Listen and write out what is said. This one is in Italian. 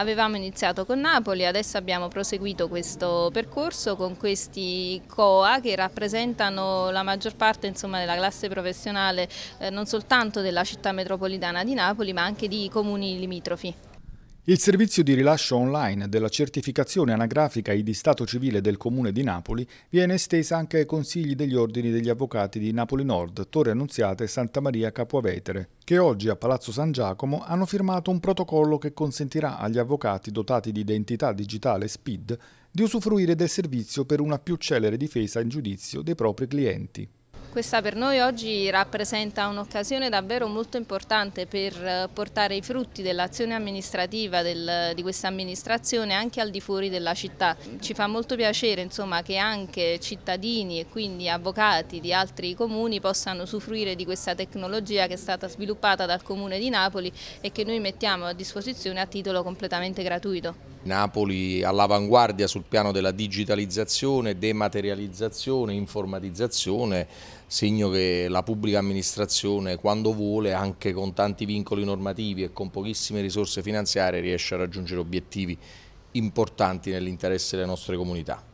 Avevamo iniziato con Napoli, adesso abbiamo proseguito questo percorso con questi COA che rappresentano la maggior parte insomma, della classe professionale eh, non soltanto della città metropolitana di Napoli ma anche di comuni limitrofi. Il servizio di rilascio online della certificazione anagrafica e di Stato civile del Comune di Napoli viene estesa anche ai consigli degli ordini degli avvocati di Napoli Nord, Torre Annunziata e Santa Maria Capuavetere che oggi a Palazzo San Giacomo hanno firmato un protocollo che consentirà agli avvocati dotati di identità digitale SPID di usufruire del servizio per una più celere difesa in giudizio dei propri clienti. Questa per noi oggi rappresenta un'occasione davvero molto importante per eh, portare i frutti dell'azione amministrativa del, di questa amministrazione anche al di fuori della città. Ci fa molto piacere insomma, che anche cittadini e quindi avvocati di altri comuni possano usufruire di questa tecnologia che è stata sviluppata dal Comune di Napoli e che noi mettiamo a disposizione a titolo completamente gratuito. Napoli all'avanguardia sul piano della digitalizzazione, dematerializzazione, informatizzazione segno che la pubblica amministrazione quando vuole, anche con tanti vincoli normativi e con pochissime risorse finanziarie, riesce a raggiungere obiettivi importanti nell'interesse delle nostre comunità.